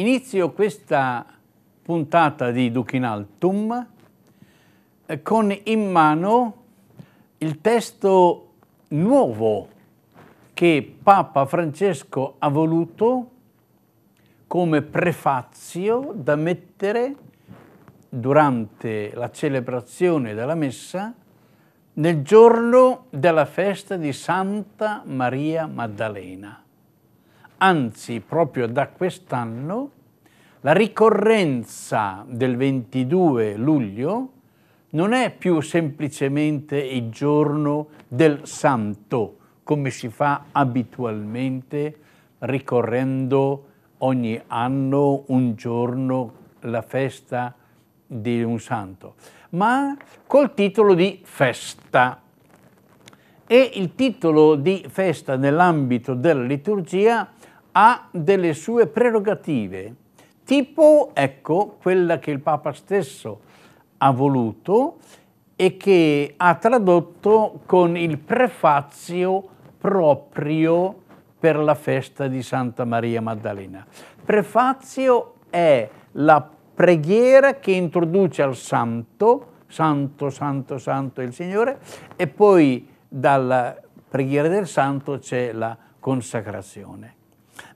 Inizio questa puntata di Duchinaltum eh, con in mano il testo nuovo che Papa Francesco ha voluto come prefazio da mettere durante la celebrazione della Messa nel giorno della festa di Santa Maria Maddalena. Anzi, proprio da quest'anno la ricorrenza del 22 luglio non è più semplicemente il giorno del santo, come si fa abitualmente ricorrendo ogni anno un giorno la festa di un santo, ma col titolo di festa. E il titolo di festa nell'ambito della liturgia ha delle sue prerogative, tipo ecco quella che il Papa stesso ha voluto e che ha tradotto con il prefazio proprio per la festa di Santa Maria Maddalena. Prefazio è la preghiera che introduce al santo, santo, santo, santo il Signore, e poi dalla preghiera del santo c'è la consacrazione.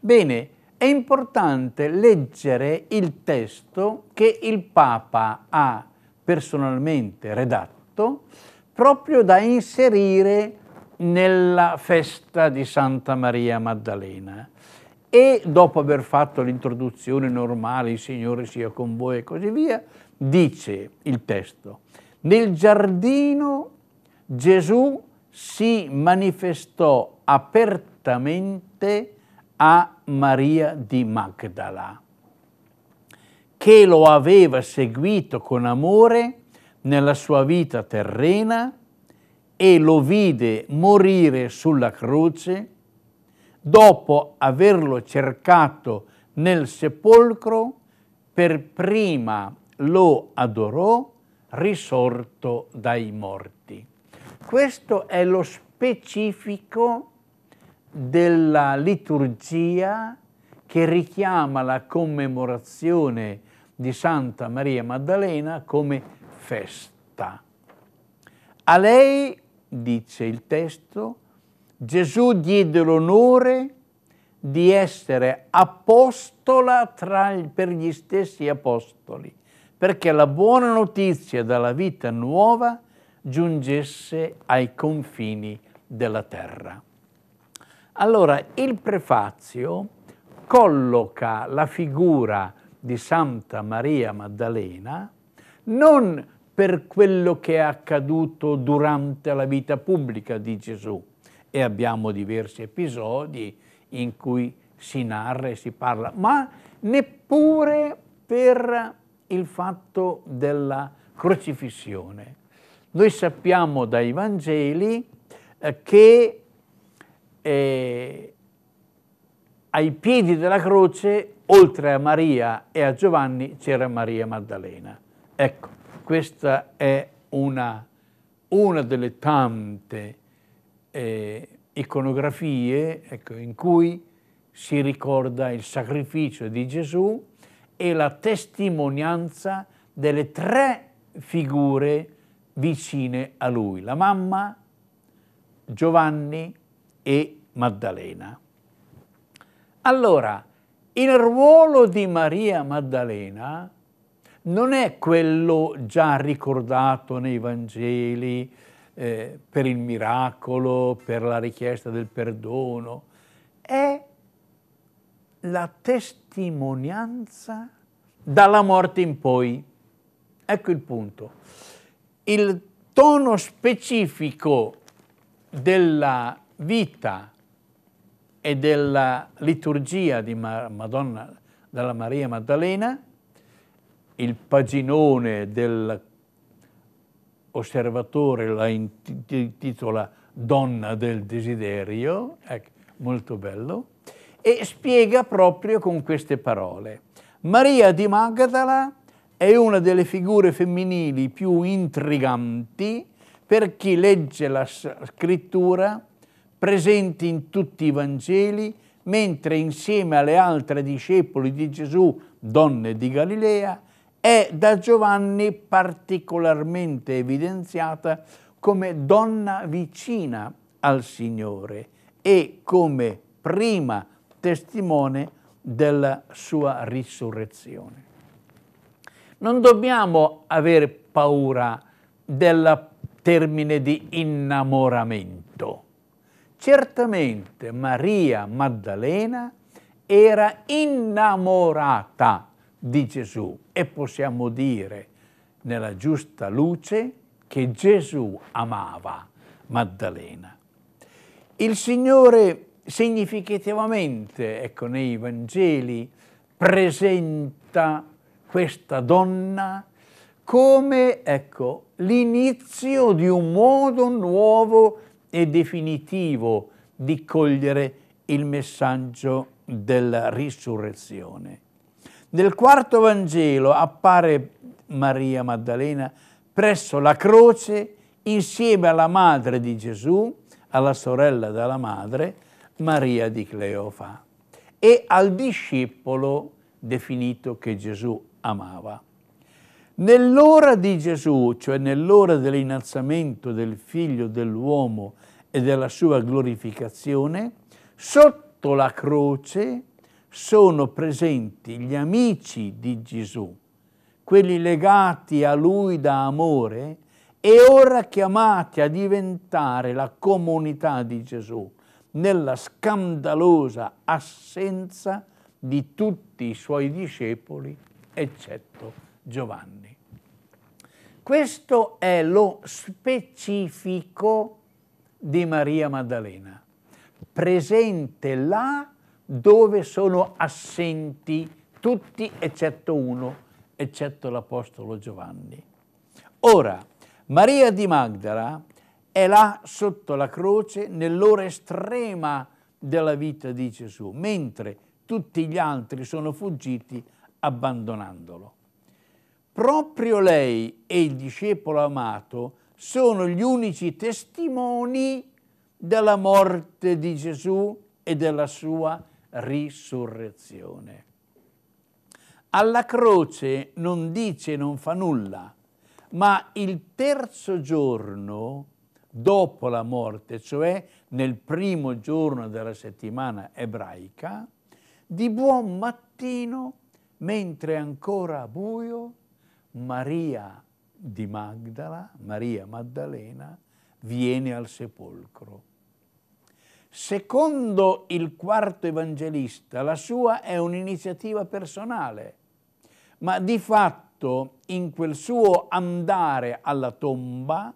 Bene, è importante leggere il testo che il Papa ha personalmente redatto proprio da inserire nella festa di Santa Maria Maddalena. E dopo aver fatto l'introduzione normale, il Signore sia con voi e così via, dice il testo, nel giardino Gesù si manifestò apertamente a Maria di Magdala, che lo aveva seguito con amore nella sua vita terrena e lo vide morire sulla croce dopo averlo cercato nel sepolcro, per prima lo adorò risorto dai morti. Questo è lo specifico della liturgia che richiama la commemorazione di Santa Maria Maddalena come festa. A lei, dice il testo, Gesù diede l'onore di essere apostola tra, per gli stessi apostoli, perché la buona notizia dalla vita nuova giungesse ai confini della terra. Allora, il prefazio colloca la figura di Santa Maria Maddalena non per quello che è accaduto durante la vita pubblica di Gesù, e abbiamo diversi episodi in cui si narra e si parla, ma neppure per il fatto della crocifissione. Noi sappiamo dai Vangeli eh, che eh, ai piedi della croce, oltre a Maria e a Giovanni, c'era Maria Maddalena. Ecco, questa è una, una delle tante eh, iconografie ecco, in cui si ricorda il sacrificio di Gesù e la testimonianza delle tre figure vicine a lui, la mamma, Giovanni e Maddalena. Allora, il ruolo di Maria Maddalena non è quello già ricordato nei Vangeli eh, per il miracolo, per la richiesta del perdono, è la testimonianza dalla morte in poi. Ecco il punto. Il tono specifico della vita e della liturgia di Madonna, della Maria Maddalena, il paginone dell'osservatore la intitola Donna del desiderio, ecco, molto bello, e spiega proprio con queste parole. Maria di Magdala è una delle figure femminili più intriganti per chi legge la scrittura presenti in tutti i Vangeli, mentre insieme alle altre discepoli di Gesù, donne di Galilea, è da Giovanni particolarmente evidenziata come donna vicina al Signore e come prima testimone della sua risurrezione. Non dobbiamo avere paura del termine di innamoramento Certamente Maria Maddalena era innamorata di Gesù e possiamo dire nella giusta luce che Gesù amava Maddalena. Il Signore significativamente, ecco, nei Vangeli presenta questa donna come, ecco, l'inizio di un modo nuovo e definitivo di cogliere il messaggio della risurrezione. Nel quarto Vangelo appare Maria Maddalena presso la croce insieme alla madre di Gesù, alla sorella della madre, Maria di Cleofa, e al discepolo definito che Gesù amava. Nell'ora di Gesù, cioè nell'ora dell'innalzamento del figlio dell'uomo e della sua glorificazione, sotto la croce sono presenti gli amici di Gesù, quelli legati a lui da amore e ora chiamati a diventare la comunità di Gesù nella scandalosa assenza di tutti i suoi discepoli, eccetto Giovanni. Questo è lo specifico di Maria Maddalena, presente là dove sono assenti tutti eccetto uno, eccetto l'Apostolo Giovanni. Ora, Maria di Magdala è là sotto la croce nell'ora estrema della vita di Gesù, mentre tutti gli altri sono fuggiti abbandonandolo. Proprio lei e il discepolo amato sono gli unici testimoni della morte di Gesù e della sua risurrezione. Alla croce non dice, non fa nulla, ma il terzo giorno dopo la morte, cioè nel primo giorno della settimana ebraica, di buon mattino, mentre ancora buio, Maria di Magdala, Maria Maddalena, viene al sepolcro. Secondo il quarto evangelista, la sua è un'iniziativa personale, ma di fatto in quel suo andare alla tomba,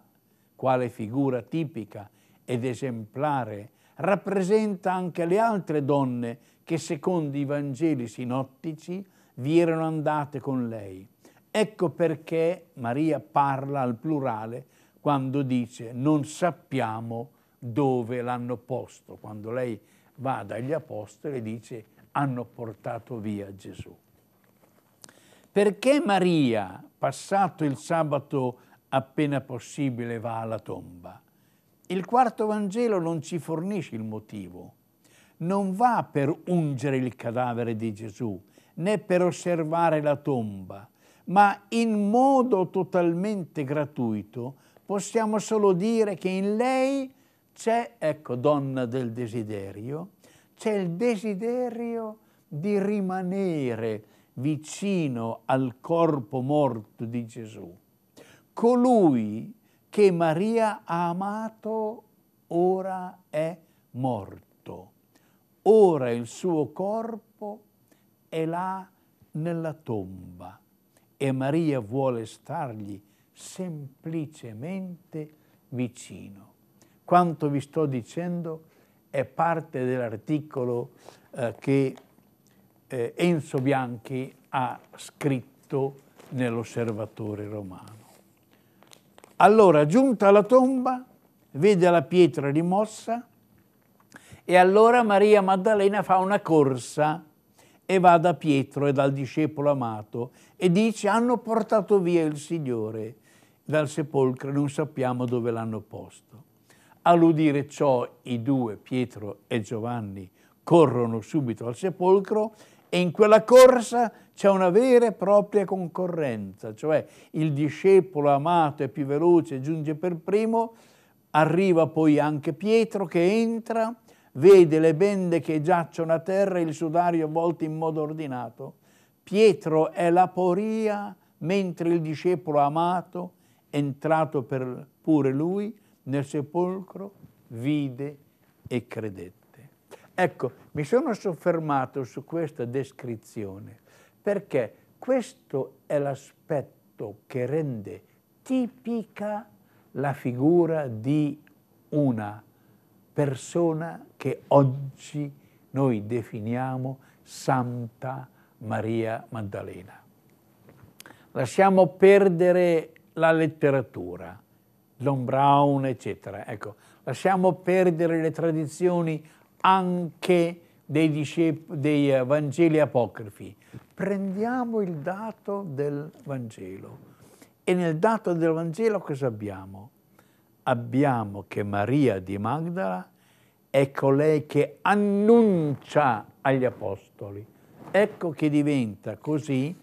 quale figura tipica ed esemplare, rappresenta anche le altre donne che secondo i Vangeli sinottici vi erano andate con lei. Ecco perché Maria parla al plurale quando dice non sappiamo dove l'hanno posto, quando lei va dagli apostoli e dice hanno portato via Gesù. Perché Maria, passato il sabato appena possibile, va alla tomba? Il quarto Vangelo non ci fornisce il motivo. Non va per ungere il cadavere di Gesù, né per osservare la tomba, ma in modo totalmente gratuito possiamo solo dire che in lei c'è, ecco, donna del desiderio, c'è il desiderio di rimanere vicino al corpo morto di Gesù, colui che Maria ha amato ora è morto, ora il suo corpo è là nella tomba e Maria vuole stargli semplicemente vicino. Quanto vi sto dicendo è parte dell'articolo eh, che eh, Enzo Bianchi ha scritto nell'osservatore romano. Allora, giunta alla tomba, vede la pietra rimossa e allora Maria Maddalena fa una corsa e va da Pietro e dal discepolo amato e dice hanno portato via il Signore dal sepolcro, e non sappiamo dove l'hanno posto. All'udire ciò i due, Pietro e Giovanni, corrono subito al sepolcro e in quella corsa c'è una vera e propria concorrenza, cioè il discepolo amato è più veloce, giunge per primo, arriva poi anche Pietro che entra, vede le bende che giacciono a terra e il sudario volto in modo ordinato. Pietro è la poria, mentre il discepolo amato, entrato per pure lui, nel sepolcro vide e credette. Ecco, mi sono soffermato su questa descrizione perché questo è l'aspetto che rende tipica la figura di una persona che oggi noi definiamo Santa Maria Maddalena. Lasciamo perdere la letteratura, Don Brown, eccetera. Ecco, lasciamo perdere le tradizioni anche dei, dei eh, Vangeli apocrifi. Prendiamo il dato del Vangelo. E nel dato del Vangelo cosa abbiamo? abbiamo che Maria di Magdala è colei ecco che annuncia agli apostoli. Ecco che diventa così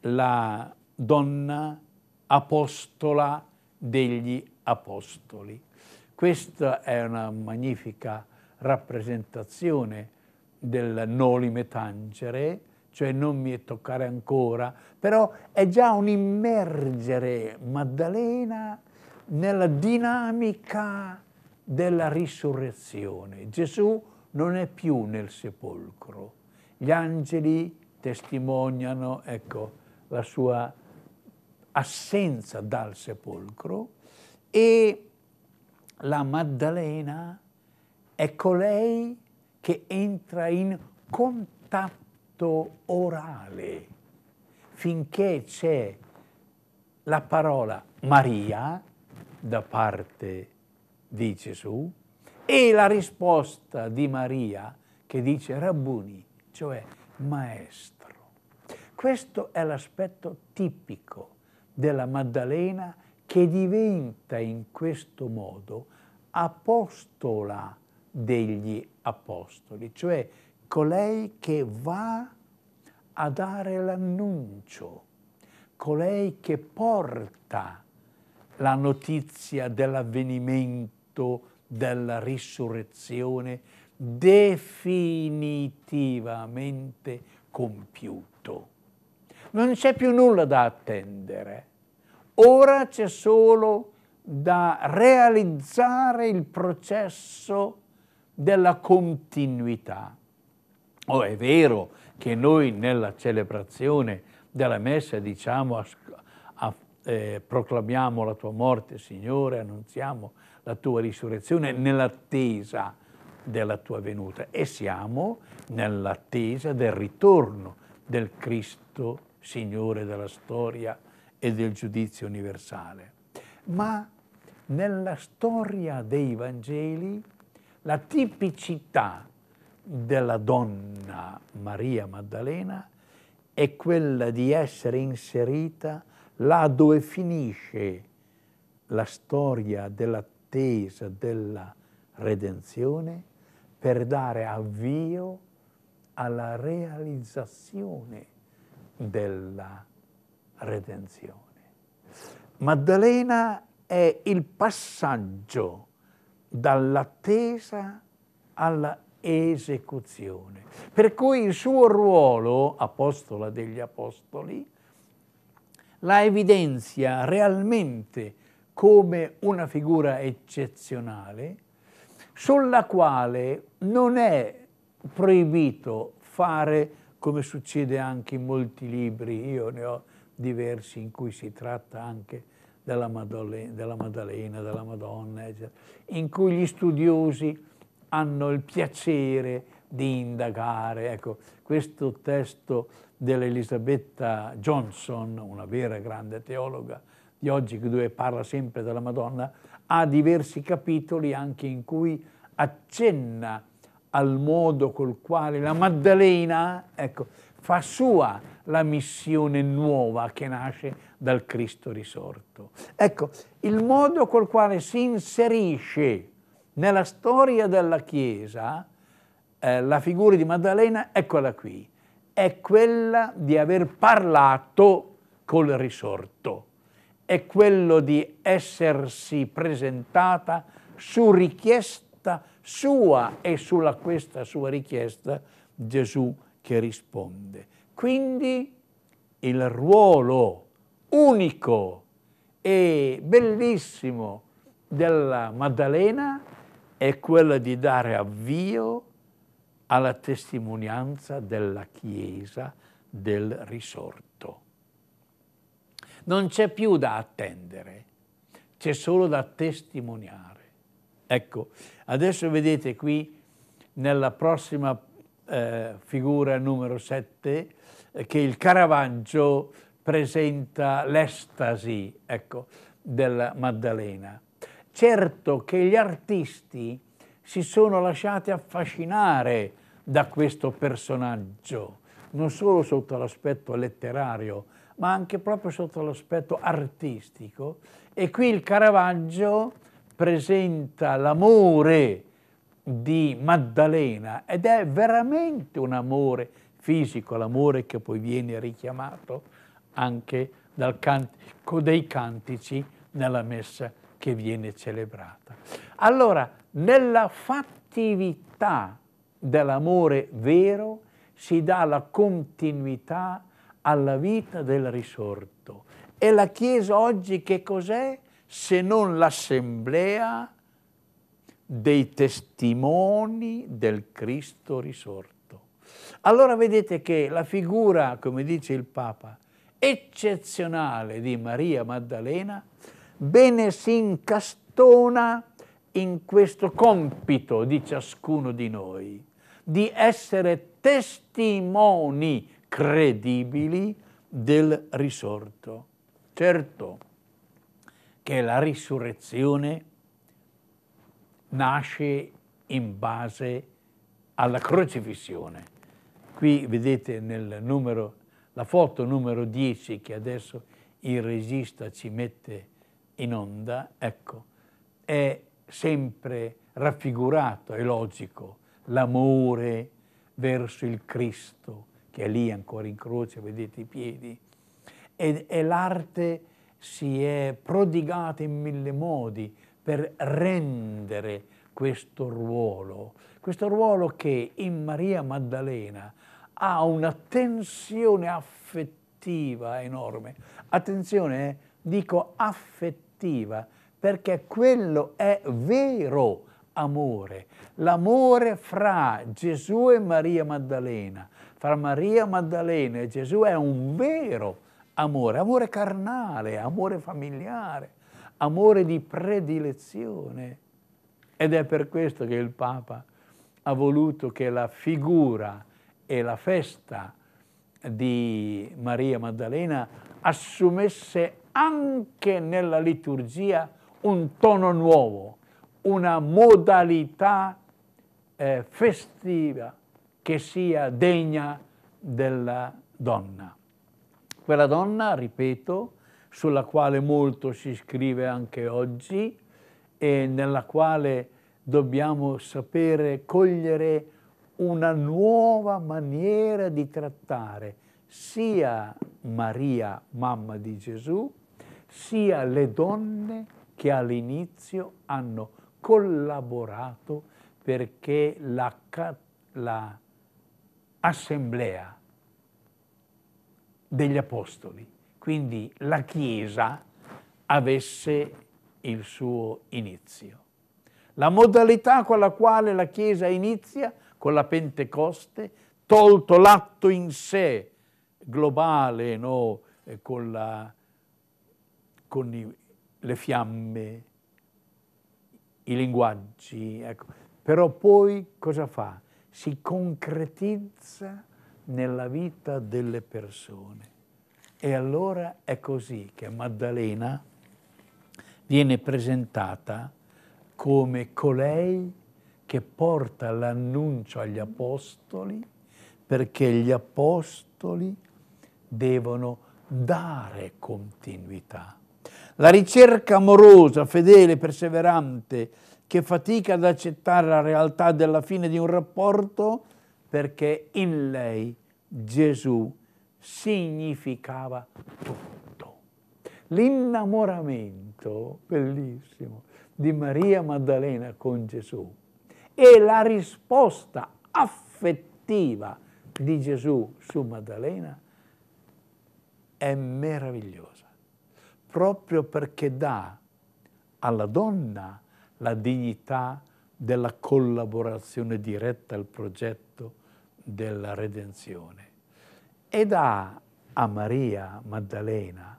la donna apostola degli apostoli. Questa è una magnifica rappresentazione del noli metangere, cioè non mi è toccare ancora, però è già un immergere Maddalena nella dinamica della risurrezione. Gesù non è più nel sepolcro. Gli angeli testimoniano ecco, la sua assenza dal sepolcro e la Maddalena è colei che entra in contatto orale finché c'è la parola Maria, da parte di Gesù e la risposta di Maria che dice rabbuni, cioè maestro. Questo è l'aspetto tipico della Maddalena che diventa in questo modo apostola degli apostoli, cioè colei che va a dare l'annuncio, colei che porta la notizia dell'avvenimento della risurrezione definitivamente compiuto. Non c'è più nulla da attendere. Ora c'è solo da realizzare il processo della continuità. Oh, è vero che noi nella celebrazione della messa diciamo eh, proclamiamo la tua morte, Signore, annunziamo la tua risurrezione nell'attesa della tua venuta e siamo nell'attesa del ritorno del Cristo, Signore della storia e del giudizio universale. Ma nella storia dei Vangeli la tipicità della donna Maria Maddalena è quella di essere inserita là dove finisce la storia dell'attesa della redenzione per dare avvio alla realizzazione della redenzione. Maddalena è il passaggio dall'attesa alla esecuzione. Per cui il suo ruolo, apostola degli apostoli, la evidenzia realmente come una figura eccezionale sulla quale non è proibito fare come succede anche in molti libri, io ne ho diversi in cui si tratta anche della Maddalena, della, Maddalena, della Madonna, eccetera, in cui gli studiosi hanno il piacere di indagare. Ecco, questo testo dell'Elisabetta Johnson, una vera grande teologa di oggi dove parla sempre della Madonna, ha diversi capitoli anche in cui accenna al modo col quale la Maddalena ecco, fa sua la missione nuova che nasce dal Cristo risorto. Ecco, il modo col quale si inserisce nella storia della Chiesa eh, la figura di Maddalena, eccola qui è quella di aver parlato col risorto, è quello di essersi presentata su richiesta sua e sulla questa sua richiesta Gesù che risponde. Quindi il ruolo unico e bellissimo della Maddalena è quello di dare avvio a alla testimonianza della Chiesa del risorto. Non c'è più da attendere, c'è solo da testimoniare. Ecco, adesso vedete qui nella prossima eh, figura numero 7 eh, che il Caravaggio presenta l'estasi ecco, della Maddalena. Certo che gli artisti si sono lasciati affascinare da questo personaggio, non solo sotto l'aspetto letterario, ma anche proprio sotto l'aspetto artistico. E qui il Caravaggio presenta l'amore di Maddalena ed è veramente un amore fisico, l'amore che poi viene richiamato anche dal cantico dei cantici nella messa che viene celebrata. Allora, nella fattività dell'amore vero si dà la continuità alla vita del risorto. E la Chiesa oggi che cos'è se non l'assemblea dei testimoni del Cristo risorto? Allora vedete che la figura, come dice il Papa, eccezionale di Maria Maddalena bene si incastona in questo compito di ciascuno di noi di essere testimoni credibili del risorto. Certo che la risurrezione nasce in base alla crocifissione. Qui vedete nel numero, la foto numero 10 che adesso il regista ci mette in onda, ecco, è sempre raffigurato, è logico, l'amore verso il Cristo, che è lì ancora in croce, vedete i piedi, e, e l'arte si è prodigata in mille modi per rendere questo ruolo, questo ruolo che in Maria Maddalena ha una tensione affettiva enorme. Attenzione, eh, dico affettiva, perché quello è vero amore, l'amore fra Gesù e Maria Maddalena, fra Maria Maddalena e Gesù è un vero amore, amore carnale, amore familiare, amore di predilezione. Ed è per questo che il Papa ha voluto che la figura e la festa di Maria Maddalena assumesse anche nella liturgia un tono nuovo, una modalità eh, festiva che sia degna della donna. Quella donna, ripeto, sulla quale molto si scrive anche oggi e nella quale dobbiamo sapere cogliere una nuova maniera di trattare sia Maria, mamma di Gesù, sia le donne che all'inizio hanno collaborato perché l'assemblea la, degli apostoli, quindi la Chiesa, avesse il suo inizio. La modalità con la quale la Chiesa inizia, con la Pentecoste, tolto l'atto in sé globale, no? Eh, con, la, con i, le fiamme, i linguaggi, ecco. però poi cosa fa? Si concretizza nella vita delle persone. E allora è così che Maddalena viene presentata come colei che porta l'annuncio agli apostoli perché gli apostoli devono dare continuità la ricerca amorosa, fedele, perseverante, che fatica ad accettare la realtà della fine di un rapporto perché in lei Gesù significava tutto. L'innamoramento, bellissimo, di Maria Maddalena con Gesù e la risposta affettiva di Gesù su Maddalena è meravigliosa proprio perché dà alla donna la dignità della collaborazione diretta al progetto della redenzione e dà a Maria Maddalena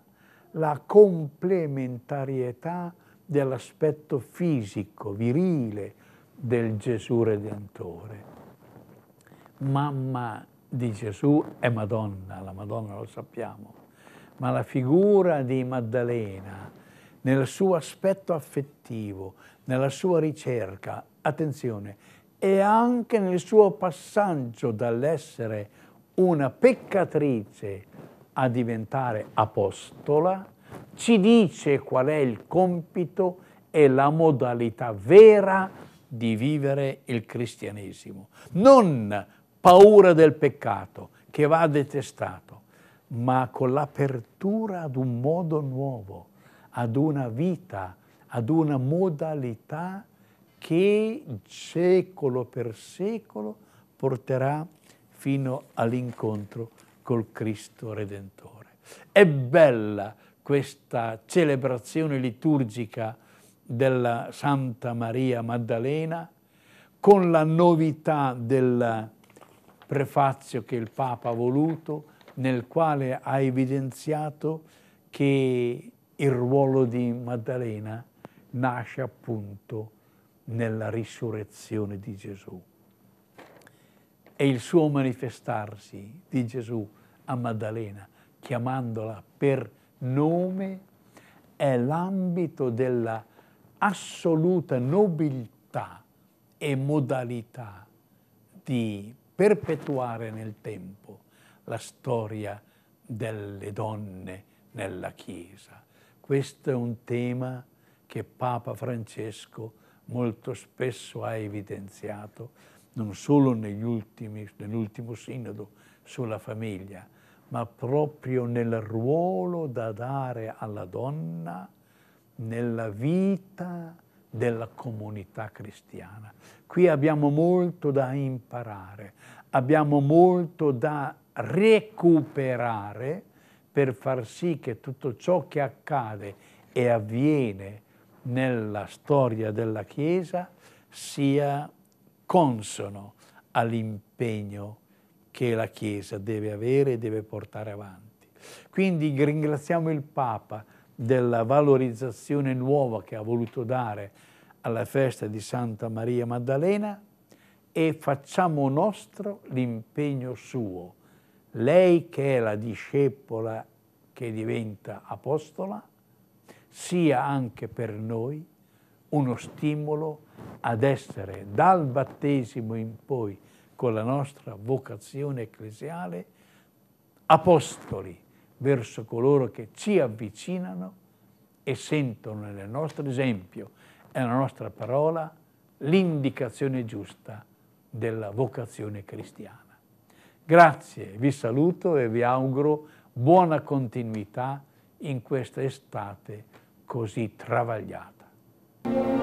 la complementarietà dell'aspetto fisico, virile del Gesù Redentore. Mamma di Gesù è Madonna, la Madonna lo sappiamo, ma la figura di Maddalena nel suo aspetto affettivo, nella sua ricerca, attenzione, e anche nel suo passaggio dall'essere una peccatrice a diventare apostola, ci dice qual è il compito e la modalità vera di vivere il cristianesimo. Non paura del peccato che va detestato, ma con l'apertura ad un modo nuovo, ad una vita, ad una modalità che secolo per secolo porterà fino all'incontro col Cristo Redentore. È bella questa celebrazione liturgica della Santa Maria Maddalena con la novità del prefazio che il Papa ha voluto, nel quale ha evidenziato che il ruolo di Maddalena nasce appunto nella risurrezione di Gesù. E il suo manifestarsi di Gesù a Maddalena, chiamandola per nome, è l'ambito della assoluta nobiltà e modalità di perpetuare nel tempo la storia delle donne nella Chiesa. Questo è un tema che Papa Francesco molto spesso ha evidenziato, non solo nell'ultimo sinodo sulla famiglia, ma proprio nel ruolo da dare alla donna nella vita della comunità cristiana. Qui abbiamo molto da imparare, abbiamo molto da recuperare per far sì che tutto ciò che accade e avviene nella storia della Chiesa sia consono all'impegno che la Chiesa deve avere e deve portare avanti. Quindi ringraziamo il Papa della valorizzazione nuova che ha voluto dare alla festa di Santa Maria Maddalena e facciamo nostro l'impegno suo lei che è la discepola che diventa apostola, sia anche per noi uno stimolo ad essere dal battesimo in poi con la nostra vocazione ecclesiale apostoli verso coloro che ci avvicinano e sentono nel nostro esempio e nella nostra parola l'indicazione giusta della vocazione cristiana. Grazie, vi saluto e vi auguro buona continuità in questa estate così travagliata.